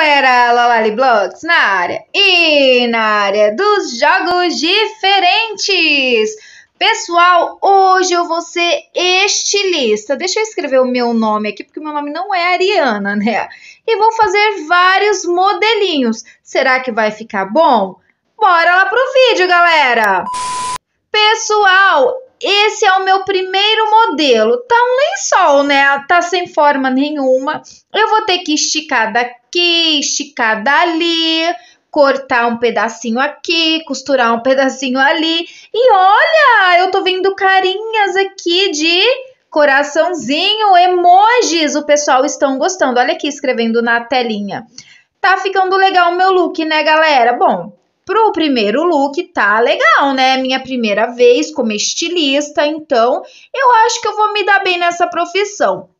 galera, Lolali Blocks na área e na área dos jogos diferentes. Pessoal, hoje eu vou ser estilista. Deixa eu escrever o meu nome aqui, porque o meu nome não é Ariana, né? E vou fazer vários modelinhos. Será que vai ficar bom? Bora lá pro vídeo, galera! Pessoal, esse é o meu primeiro modelo. Tá um lençol, né? Tá sem forma nenhuma. Eu vou ter que esticar daqui aqui, esticar dali, cortar um pedacinho aqui, costurar um pedacinho ali. E olha, eu tô vendo carinhas aqui de coraçãozinho, emojis. O pessoal estão gostando. Olha aqui escrevendo na telinha. Tá ficando legal o meu look, né, galera? Bom, pro primeiro look tá legal, né? Minha primeira vez como estilista, então eu acho que eu vou me dar bem nessa profissão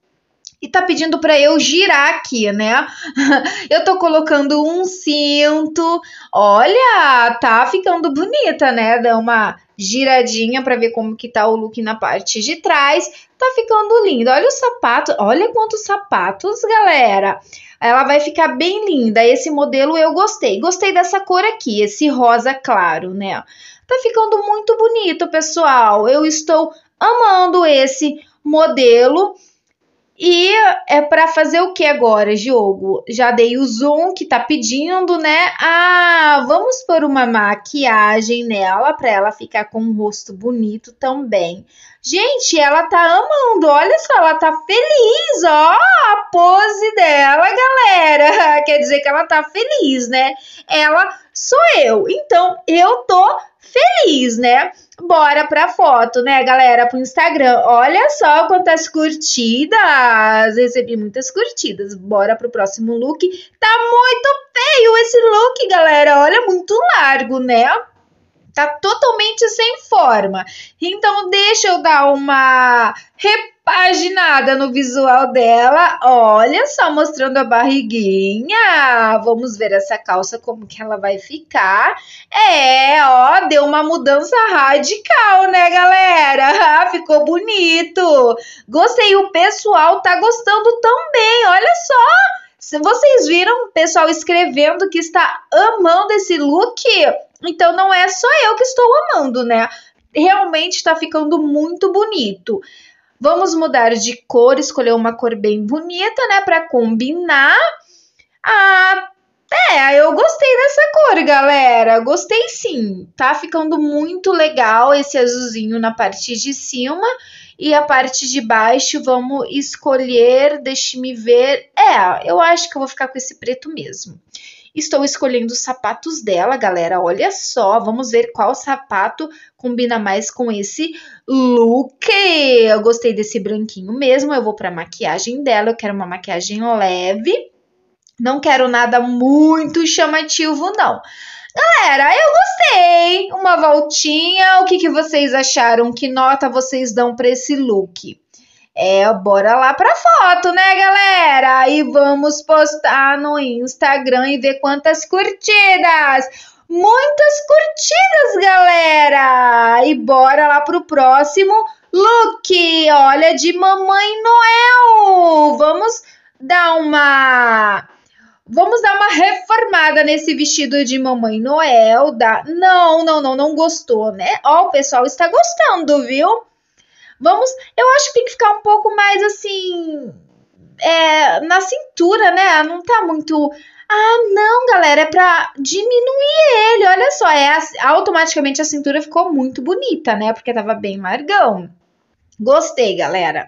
e tá pedindo para eu girar aqui, né? eu tô colocando um cinto. Olha, tá ficando bonita, né? Dá uma giradinha para ver como que tá o look na parte de trás. Tá ficando lindo. Olha o sapato, olha quantos sapatos, galera. Ela vai ficar bem linda. Esse modelo eu gostei. Gostei dessa cor aqui, esse rosa claro, né? Tá ficando muito bonito, pessoal. Eu estou amando esse modelo. E é para fazer o que agora, Diogo? Já dei o zoom que tá pedindo, né? Ah, vamos pôr uma maquiagem nela para ela ficar com um rosto bonito também. Gente, ela tá amando, olha só, ela tá feliz, ó, a pose dela, galera. Quer dizer que ela tá feliz, né? Ela sou eu. Então, eu tô feliz, né? Bora pra foto, né, galera? Pro Instagram. Olha só quantas curtidas! Recebi muitas curtidas. Bora pro próximo look. Tá muito feio esse look, galera. Olha, muito largo, né? Tá totalmente sem forma. Então, deixa eu dar uma repórter paginada no visual dela. Olha só, mostrando a barriguinha. Vamos ver essa calça, como que ela vai ficar. É, ó, deu uma mudança radical, né, galera? Ficou bonito. Gostei, o pessoal tá gostando também, olha só. Vocês viram o pessoal escrevendo que está amando esse look? Então não é só eu que estou amando, né? Realmente está ficando muito bonito. Vamos mudar de cor, escolher uma cor bem bonita, né, para combinar. Ah, é, eu gostei dessa cor, galera. Gostei sim. Tá ficando muito legal esse azulzinho na parte de cima. E a parte de baixo, vamos escolher, deixe-me ver. É, eu acho que eu vou ficar com esse preto mesmo. Estou escolhendo os sapatos dela, galera. Olha só, vamos ver qual sapato combina mais com esse look. Eu gostei desse branquinho mesmo. Eu vou para maquiagem dela. Eu quero uma maquiagem leve. Não quero nada muito chamativo, não. Galera, eu gostei. Uma voltinha. O que, que vocês acharam? Que nota vocês dão para esse look? É, bora lá pra foto, né, galera? E vamos postar no Instagram e ver quantas curtidas! Muitas curtidas, galera! E bora lá pro próximo look! Olha, de Mamãe Noel! Vamos dar uma vamos dar uma reformada nesse vestido de Mamãe Noel. Da... Não, não, não, não gostou, né? Ó, o pessoal está gostando, viu? Vamos, eu acho que tem que ficar um pouco mais assim. É, na cintura, né? Não tá muito. Ah, não, galera, é pra diminuir ele. Olha só, é automaticamente a cintura ficou muito bonita, né? Porque tava bem largão. Gostei, galera.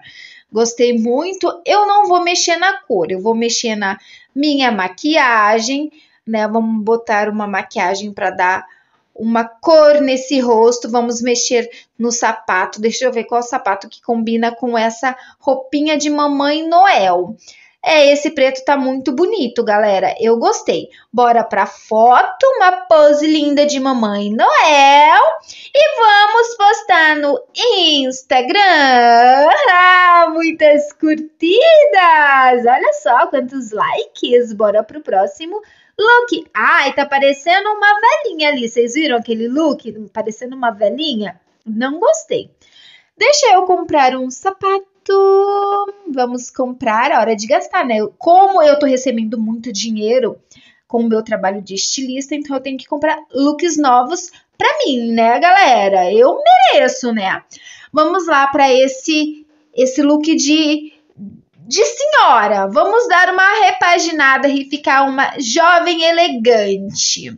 Gostei muito. Eu não vou mexer na cor, eu vou mexer na minha maquiagem, né? Vamos botar uma maquiagem para dar uma cor nesse rosto, vamos mexer no sapato. Deixa eu ver qual sapato que combina com essa roupinha de Mamãe Noel. É, esse preto tá muito bonito, galera. Eu gostei. Bora pra foto, uma pose linda de Mamãe Noel. E vamos postar no Instagram. Ah, muitas curtidas! Olha só quantos likes. Bora pro próximo vídeo Look, ai, tá parecendo uma velhinha ali. Vocês viram aquele look parecendo uma velhinha? Não gostei. Deixa eu comprar um sapato. Vamos comprar, a é hora de gastar, né? Como eu tô recebendo muito dinheiro com o meu trabalho de estilista, então eu tenho que comprar looks novos pra mim, né, galera? Eu mereço, né? Vamos lá para esse esse look de de senhora. Vamos dar uma repaginada e ficar uma jovem elegante.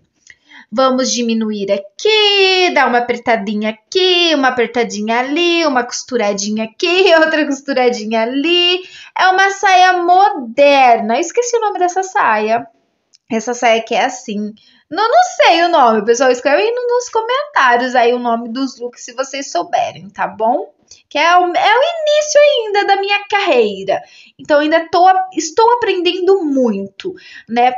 Vamos diminuir aqui, dar uma apertadinha aqui, uma apertadinha ali, uma costuradinha aqui, outra costuradinha ali. É uma saia moderna. Eu esqueci o nome dessa saia. Essa saia que é assim, não, não sei o nome, pessoal. Escreve nos comentários aí o nome dos looks se vocês souberem, tá bom? Que é o, é o início ainda da minha carreira. Então, ainda tô, estou aprendendo muito, né?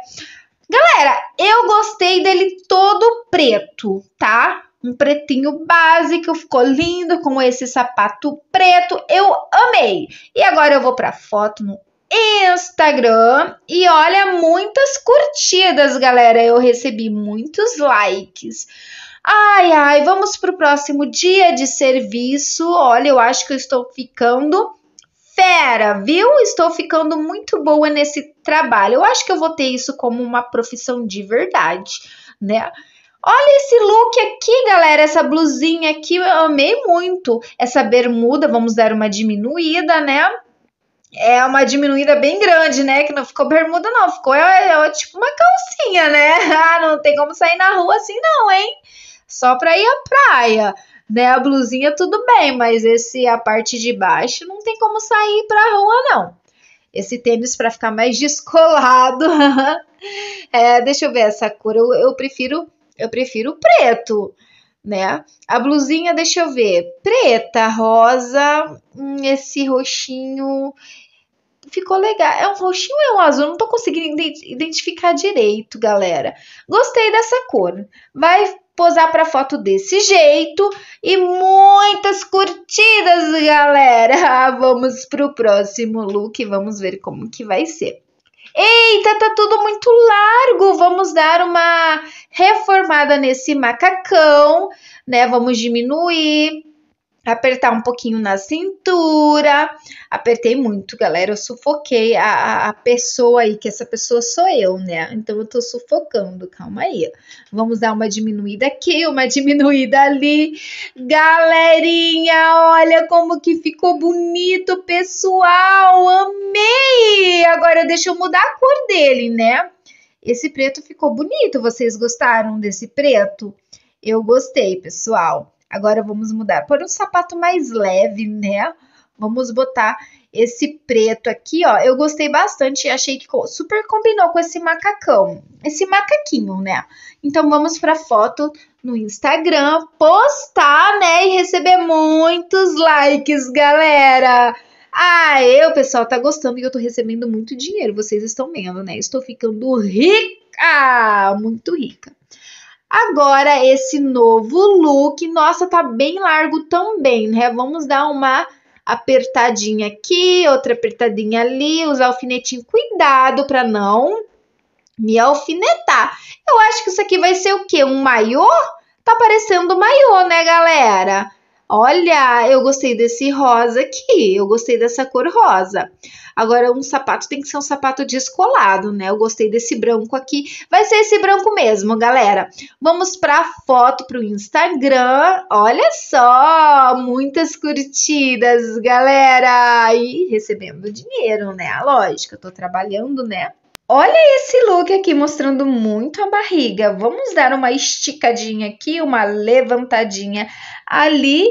Galera, eu gostei dele todo preto, tá? um pretinho básico, ficou lindo com esse sapato preto, eu amei. E agora eu vou para foto no Instagram e olha muitas curtidas, galera. Eu recebi muitos likes. Ai, ai, vamos pro próximo dia de serviço. Olha, eu acho que eu estou ficando fera, viu? Estou ficando muito boa nesse trabalho. Eu acho que eu vou ter isso como uma profissão de verdade, né? Olha esse look aqui, galera, essa blusinha aqui, eu amei muito. Essa bermuda, vamos dar uma diminuída, né? é uma diminuída bem grande, né? Que não ficou bermuda, não. Ficou é, é, é tipo uma calcinha, né? Ah, não tem como sair na rua assim, não, hein? Só pra ir à praia. Né, a blusinha tudo bem, mas esse a parte de baixo não tem como sair pra rua, não. Esse tênis para ficar mais descolado. é, deixa eu ver essa cor. Eu, eu prefiro eu prefiro preto né? A blusinha, deixa eu ver, preta, rosa, hum, esse roxinho, ficou legal. É um roxinho ou é um azul? Não tô conseguindo identificar direito, galera. Gostei dessa cor. Vai posar para foto desse jeito e muitas curtidas, galera. Vamos pro próximo look, vamos ver como que vai ser. Eita, tá tudo muito largo. Vamos dar uma reformada nesse macacão, né? Vamos diminuir apertar um pouquinho na cintura. Apertei muito, galera. Eu sufoquei a, a, pessoa aí, que essa pessoa sou eu, né? Então eu tô sufocando. Calma aí. Vamos dar uma diminuída aqui, uma diminuída ali. Galerinha, olha como que ficou bonito, pessoal. Amei! Agora deixa eu mudar a cor dele, né? Esse preto ficou bonito. Vocês gostaram desse preto? Eu gostei, pessoal. Agora vamos mudar para um sapato mais leve, né? Vamos botar esse preto aqui, ó. Eu gostei bastante, e achei que super combinou com esse macacão, esse macaquinho, né? Então vamos para foto no Instagram, postar, né, e receber muitos likes, galera. Ah, eu, pessoal, tá gostando e eu tô recebendo muito dinheiro, vocês estão vendo, né? Estou ficando rica, muito rica. Agora, esse novo look, nossa, tá bem largo também, né? Vamos dar uma apertadinha aqui, outra apertadinha ali, usar alfinetinho, cuidado para não me alfinetar. Eu acho que isso aqui vai ser o quê? Um maiô? Tá parecendo maiô, né, galera? Olha, eu gostei desse rosa aqui, eu gostei dessa cor rosa. Agora, um sapato tem que ser um sapato descolado, né? Eu gostei desse branco aqui. Vai ser esse branco mesmo, galera. Vamos para a foto para o Instagram. Olha só, muitas curtidas, galera. E recebendo dinheiro, né? A lógica, eu tô trabalhando, né? Olha esse look aqui mostrando muito a barriga. Vamos dar uma esticadinha aqui, uma levantadinha ali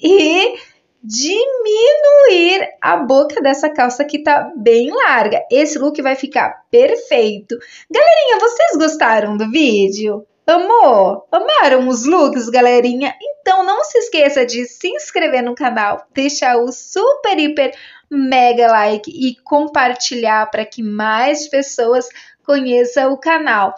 e diminuir a boca dessa calça que tá bem larga. Esse look vai ficar perfeito. Galerinha, vocês gostaram do vídeo? Amor, amaram os looks, galerinha? Então não se esqueça de se inscrever no canal, deixar o super, hiper, mega like e compartilhar para que mais pessoas conheçam o canal.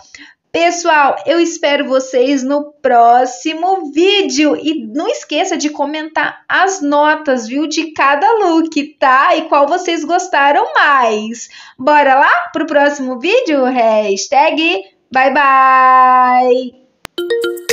Pessoal, eu espero vocês no próximo vídeo e não esqueça de comentar as notas, viu, de cada look, tá? E qual vocês gostaram mais. Bora lá pro próximo vídeo? Hashtag 拜拜。